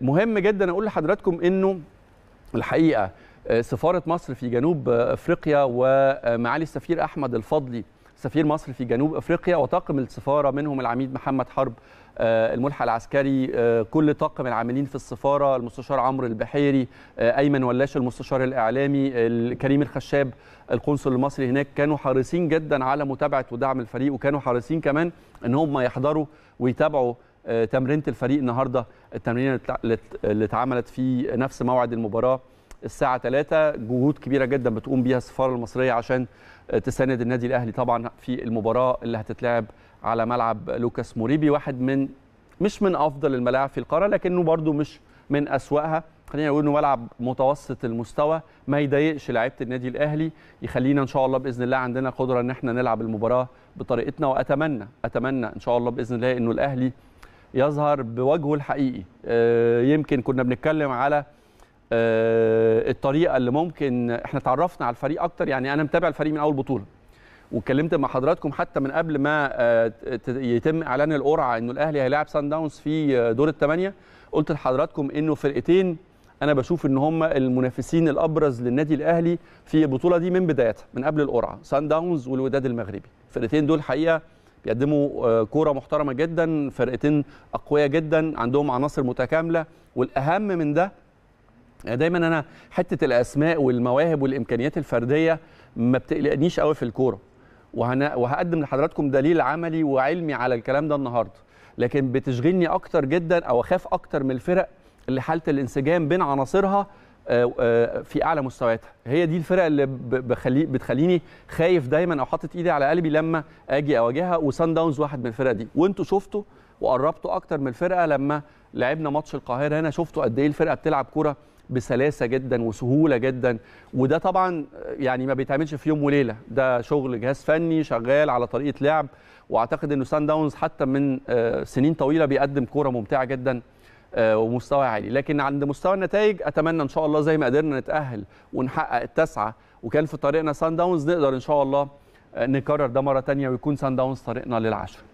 مهم جدا اقول لحضراتكم انه الحقيقه آه، سفاره مصر في جنوب آه، افريقيا ومعالي السفير احمد الفضلي سفير مصر في جنوب افريقيا وطاقم السفاره منهم العميد محمد حرب آه، الملحق العسكري كل طاقم العاملين في السفاره المستشار عمرو البحيري ايمن ولاش المستشار الاعلامي كريم الخشاب القنصل المصري هناك كانوا حريصين جدا على متابعه ودعم الفريق وكانوا حريصين كمان ان هم يحضروا ويتابعوا آه، تمرينه الفريق النهارده التمرين اللي اتعملت في نفس موعد المباراه الساعه 3 جهود كبيره جدا بتقوم بيها السفاره المصريه عشان آه، تساند النادي الاهلي طبعا في المباراه اللي هتتلعب على ملعب لوكاس موريبي واحد من مش من افضل الملاعب في القاره لكنه برده مش من اسواها خلينا نقول انه ملعب متوسط المستوى ما يضايقش لعيبه النادي الاهلي يخلينا ان شاء الله باذن الله عندنا قدره ان احنا نلعب المباراه بطريقتنا واتمنى اتمنى ان شاء الله باذن الله انه الاهلي يظهر بوجهه الحقيقي آه، يمكن كنا بنتكلم على آه، الطريقه اللي ممكن احنا تعرفنا على الفريق اكتر يعني انا متابع الفريق من اول بطوله واتكلمت مع حضراتكم حتى من قبل ما آه، يتم اعلان القرعه انه الاهلي هيلاعب سان داونز في دور الثمانيه قلت لحضراتكم انه فرقتين انا بشوف ان هم المنافسين الابرز للنادي الاهلي في البطوله دي من بدايتها من قبل القرعه سان داونز والوداد المغربي الفرقتين دول حقيقه بيقدموا آه، كوره محترمه جدا فرقتين اقوياء جدا عندهم عناصر متكامله والاهم من ده آه، دايما انا حته الاسماء والمواهب والامكانيات الفرديه ما بتقلقنيش قوي في الكوره وهقدم لحضراتكم دليل عملي وعلمي على الكلام ده النهارده لكن بتشغلني اكتر جدا او اخاف اكتر من الفرق اللي حاله الانسجام بين عناصرها آه، آه، في اعلى مستوياتها هي دي الفرق اللي بخلي بتخليني خايف دايما او حاطط ايدي على قلبي لما اجي اواجهها وسان داونز واحد من الفرق دي وانتوا شفتوا وقربتوا اكتر من الفرقه لما لعبنا ماتش القاهره هنا شفتوا قد ايه الفرقه بتلعب كوره بسلاسه جدا وسهوله جدا وده طبعا يعني ما بيتعملش في يوم وليله ده شغل جهاز فني شغال على طريقه لعب واعتقد انه سان داونز حتى من آه، سنين طويله بيقدم كوره ممتعه جدا آه، ومستوى عالي لكن عند مستوى النتائج اتمنى ان شاء الله زي ما قدرنا نتاهل ونحقق التاسعه وكان في طريقنا سان داونز نقدر ان شاء الله آه، نكرر ده مره ثانيه ويكون سان داونز طريقنا للعشره